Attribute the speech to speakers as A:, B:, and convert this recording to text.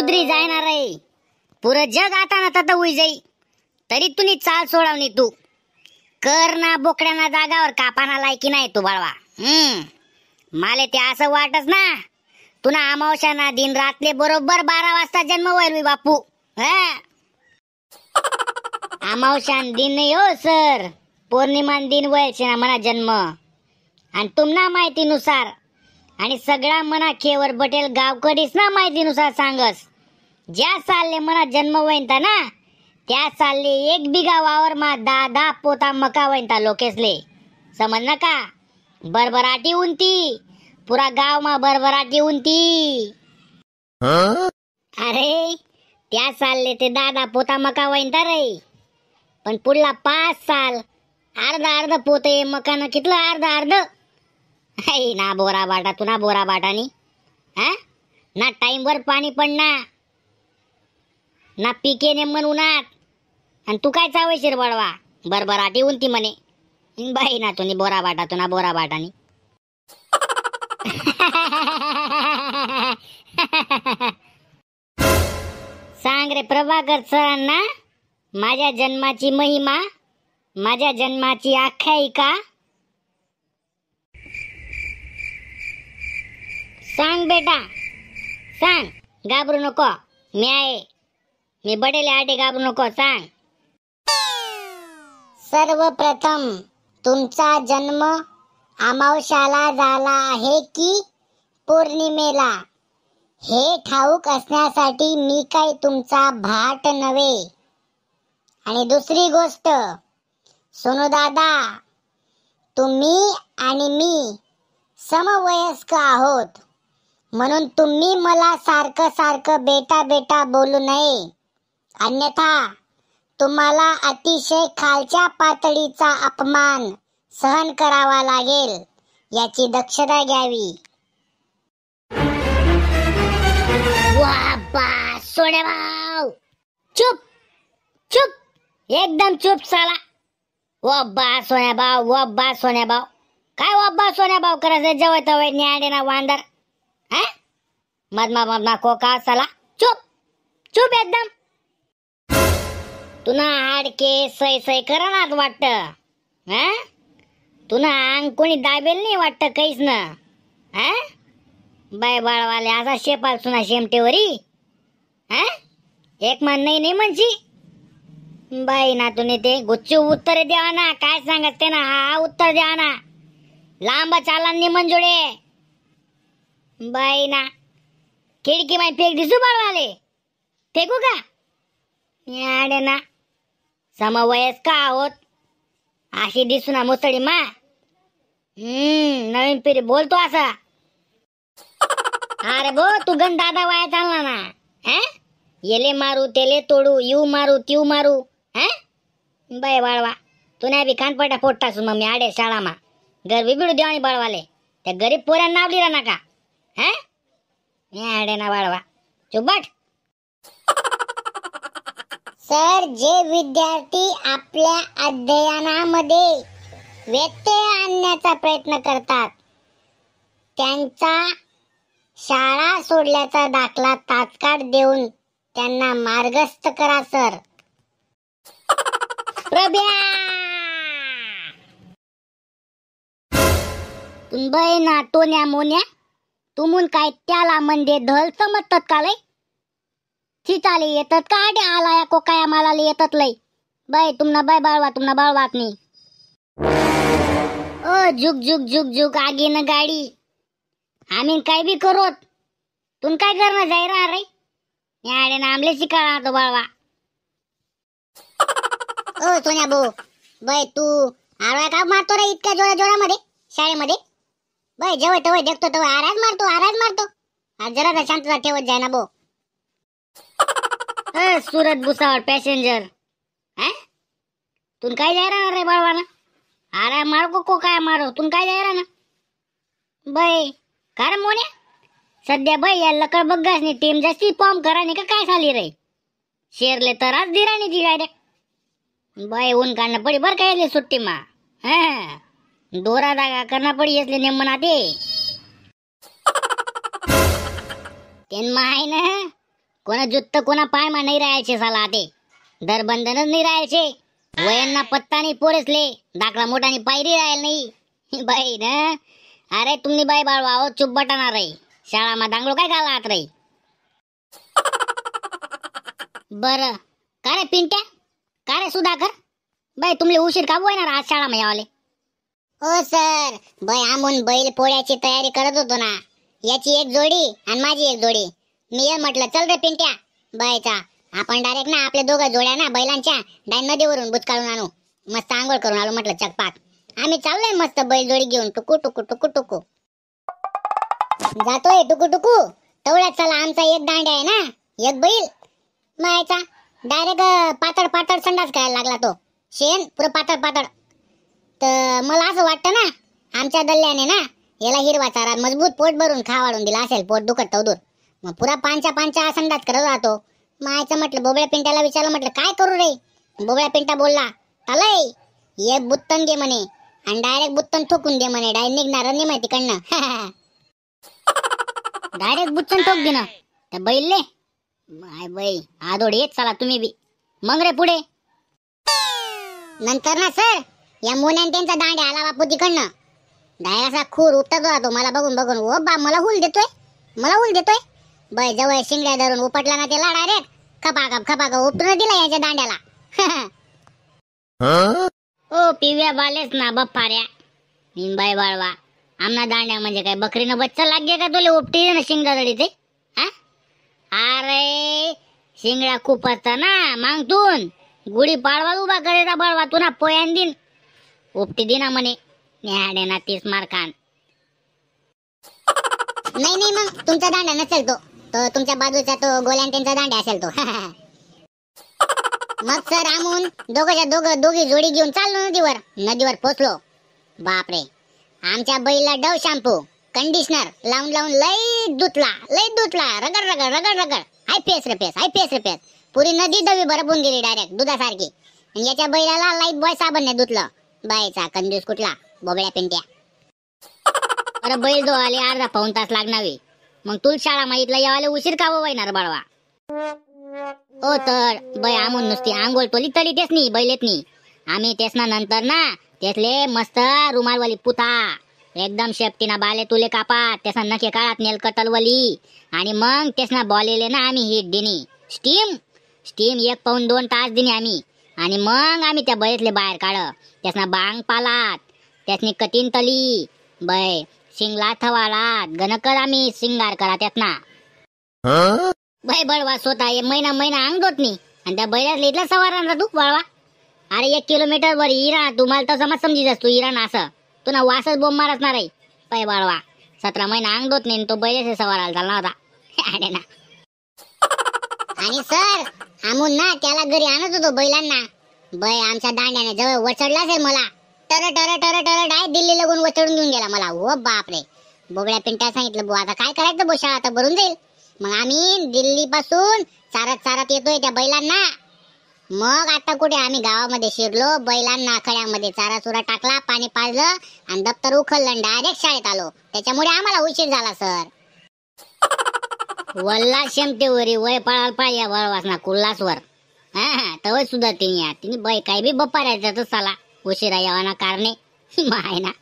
A: सुधरी जाणार आहे पुरं जग आता ना तत होई जाई तरी तुनी चाल सोडावणी तू कर ना बोकड्याना जागावर कापाना लायकी नाही तू बाळवा हम्म माले ते असं वाटच ना तुना अमावश्याना दिन रातले बरोबर बारा वाजता जन्म होईल मी बापू अमावश्या दिन नाही हो सर पौर्णिमान दिन व्हायचे ना मना जन्म आणि तुमना माहितीनुसार आणि सगळा मना खेवर बटेल गावकडीस ना माहितीनुसार सांगस ज्या सालले मना जन्म वैनता ना त्या सालले एक बिगा वावर मा दहा पोता मका वैनता लोकेसले समज ना का बरबराटी उंती पुरा गाव मा बरबराटी उंती अरे त्या सालले ते दादा पोता मका व्हयता रे पण पुढला पाच साल अर्ध अर्ध पोते मकानं कितलं अर्ध अर्ध ना बोरा बाटा तुना बोरा बाटा नी ना वर पाणी पडना ना पिके मन उन्हात आणि तू काय चावशीर बडवा बर येऊन ती म्हणे बाई ना तुम्ही बोरा बाटा तुना बोरा बाटानी सांग रे प्रभाकर सरांना माझ्या जन्माची महिमा माझ्या जन्माची आख्यायिका सांग बेटा सांग घाबरू नको मी आहे मी बडेले आटे गाब नको सांग सर्वप्रथम तुमचा जन्म अमावश्याला झाला आहे की पौर्णिमेला हे ठाऊक असण्यासाठी मी काय तुमचा भाट नव्हे आणि दुसरी गोष्ट दादा तुम्ही आणि मी समवयस्क आहोत म्हणून तुम्ही मला सारखं सारखं बेटा बेटा बोलू नये अन्यथा तुम्हाला अतिशय खालच्या पातळीचा अपमान सहन करावा लागेल याची दक्षता घ्यावी चुप चुप एकदम चुप साला वब्बा सोन्या भाऊ वब्बा सोन्या भाऊ काय वब्बा सोन्या भाऊ करायचं जवळ तवळ न्याडे ना वांदर हा मधमा मधमा कोका साला चुप चुप एकदम तुना हाडके सय सय करणार वाटत हा तुना अंग कोणी दाबेल नाही वाटत काहीच ना बाय बाळवाले असा शेपाल सुना शेमटेवरी एक मान नाही नाही म्हणशी बाई ना तुने ते गुच्छ उत्तर द्यावा ना काय सांगत ते ना हा उत्तर द्यावा ना लांब चालांनी मंजुळे बाई ना खिडकी माय फेक दिसू बाळवाले फेकू का ना का आहोत अशी दिसू ना मुसळी मा हम्म नवीन पिढी बोलतो असा अरे भो तू गण दादा वाया चालला ना हा येले मारू तेले तोडू येऊ मारू तिऊ मारू हा बय बाळवा तू नाही बी खानपट्या फोट टाकून मग मी आडे शाळा घर बिबिडू द्या देवानी बाळवाले त्या गरीब पोऱ्यांना आवली रा नका हा मी आडे ना बाळवा चुबट सर जे विद्यार्थी आपल्या अध्ययनामध्ये व्यत्यय आणण्याचा प्रयत्न करतात त्यांचा शाळा सोडल्याचा दाखला तात्काळ देऊन त्यांना मार्गस्थ करा सर प्रभ्या नाटोन्या मोन्या तुमून काय त्याला म्हणजे धल समजतात का लय चिताले येतात का डे आला या कोकाया मालाले येतात लय बाय तुमना बाय बाळवा तुमना बाळवात नाही ओ झुक झुक झुक झुक आगी न गाडी आम्ही काय बी करोत तुम काय करणं जाय रे या ना आमले शिकाळा तो बाळवा ओ सोन्या भाऊ बाय तू आरवा का मारतो रे इतक्या जोरा मध्ये शाळेमध्ये बाय जेव्हा तेव्हा देखतो तेव्हा आराज मारतो आराज मारतो आज जरा शांतता ठेवत जाय ना भाऊ सुरत भुसावळ पॅसेंजर है तुन काय जाय राहणार रे बाळवाना अरे मारो को काय मारो तुन काय जाय राहणार बाई कार मोने सध्या भई या लकड बघास नाही टीम जास्ती फॉर्म करा नाही का काय झाली रे शेरले तर आज दिरा नाही रे डायरेक्ट बाई ऊन काढणं पडी बरं काय सुट्टी मा हं दोरा दागा करणं पडी असले नेमना ते तेन मा आहे ना कोणा जुत्त कोणा पायमा नाही राहायचे साला ते दरबंधनच नाही राहायचे वयांना पत्ता नाही पोरेसले दाखला मोठानी पायरी राहील नाही बाई ना अरे तुम्ही बाई बाळवा हो चुप बटाणार रे मा दांगडो काय झाला आत रे बर का रे पिंट्या का रे सुधाकर बाई तुमले उशीर का बोलणार आज मा यावाले हो सर बाई आमून बैल पोळ्याची तयारी करत होतो ना याची एक जोडी आणि माझी एक जोडी मी ये म्हटलं चल रे पिंट्या बायचा आपण डायरेक्ट ना आपल्या दोघं जोड्या ना बैलांच्या डाय नदीवरून भूतकाळून आणू मस्त आंघोळ करून आलो म्हटलं चकपाक आम्ही चाललोय मस्त बैल जोडी घेऊन टुकू टुकू टुकू टुकू जातोय टुकू टुकू तेवढ्या चला आमचा एक दांड्या आहे ना एक बैल मायचा डायरेक्ट पातळ पातळ संडास करायला लागला तो शेण पुरं पातळ पातळ तर मला असं वाटतं ना आमच्या दल्ल्याने ना याला हिरवा चारा मजबूत पोट भरून खावाळून दिला असेल पोट दुखत तवदूर मग पुरा पांचा पांचा आसंदात करत राहतो मायचं म्हटलं बोबळ्या पिंट्याला विचारलं म्हटलं काय करू रे बोबळ्या पिंटा बोलला तलय ये बुत्तन घे म्हणे आणि डायरेक्ट बुत्तन ठोकून दे म्हणे डायरेक्ट निघणार नाही माहिती कडनं डायरेक्ट बुत्तन ठोक दे ना त्या बैल माय बाई आदोड येत चला तुम्ही बी मग रे पुढे नंतर ना सर या मोन्यान त्यांचा दांड्या आला बापू तिकडनं डायरेक्ट खूर उठतो राहतो मला बघून बघून ओ बा मला हुल देतोय मला हुल देतोय बाई जवळ शिंगड्या धरून उपटला ना ते खपा रे खपा खप उपटून दिला याच्या दांड्याला ओ पिव्या बालेच ना बप्पाऱ्या निंबाई बाळवा आमना दांड्या म्हणजे काय बकरीनं बच्चा लागे का तुला उपटी ना शिंगडा दडी ते अरे शिंगडा खूप असता ना मागतून गुढी पाळवा उभा बळवा बाळवा ना पोयान दिन उपटी दिना म्हणे न्याडे ना तीस मार खान नाही नाही मग तुमचा दांडा नसेल तो तो तुमच्या बाजूचा तो गोल्यांटेनचा दांड्या असेल तो मग सर आमून दोघांच्या दोघं दोघी जोडी घेऊन चाललो नदीवर नदीवर पोचलो बापरे आमच्या बैला डव शॅम्पू कंडिशनर लावून लावून लई दुतला लई दुतला रगड रगड रगड रगड हाय फेस रे फेस हाय फेस रे फेस पुरी नदी दवी भरपून गेली डायरेक्ट दुधासारखी आणि याच्या बैलाला लाईट बॉय साबणने दुतलं बायचा कंदूस कुठला बोबड्या पिंट्या अरे बैल जो आले अर्धा पाऊन तास लागणारी मग तुला शाळा माहितला यावाले उशीर का वयणार बाळवा ओ तर बै आमून नुसती आंघोळ टोली तळी तेच बैलेतनी आम्ही तेच नंतर ना तेसले मस्त रुमालवाली पुता एकदम शेपटीना बाले तुले कापा त्याचा नखे काळात नेल कटलवली आणि मग तेच ना ना आम्ही हिट दिनी स्टीम स्टीम एक पाऊन दोन तास दिनी आम्ही आणि मग आम्ही त्या बैतले बाहेर काढ ना बांग पालात त्याचनी कठीण तली बै शिंगला थवाळा गणकर आम्ही शिंगार करा त्यात ना बै बळवा स्वतः महिना महिना अंग दोत नाही आणि त्या बैलातले इथला सवार तू बळवा अरे एक किलोमीटर वर इरा तुम्हाला तसं मग समजी जास तू इरा ना असं तू ना वासच बोंब मारत ना रे पै बाळवा सतरा महिना दोत नाही तो बैलाचे सवाराला झाला होता अरे ना आणि सर आमून ना त्याला घरी आणत होतो बैलांना बै आमच्या दांड्याने जवळ वचडलाच आहे मला टर टर टर टर दिल्लीला गुण वचडून घेऊन गेला मला हो बापरे बोगड्या पिंट्या सांगितलं बो आता काय करायचं शाळा आता भरून जाईल मग आम्ही दिल्ली पासून चारत चारत येतोय त्या बैलांना मग आता कुठे आम्ही गावामध्ये शिरलो बैलांना आखड्यामध्ये चारा चुरा टाकला पाणी पाजलं आणि दप्तर उखललं डायरेक्ट शाळेत आलो त्याच्यामुळे आम्हाला उशीर झाला सर वल्ला वरी वय पळाल पाहिजे वळ कुल्लासवर हा तवय सुद्धा तिने तिने बै काही बी बप्पा राहायचं चला उशिरा यावाना कारणे माय ना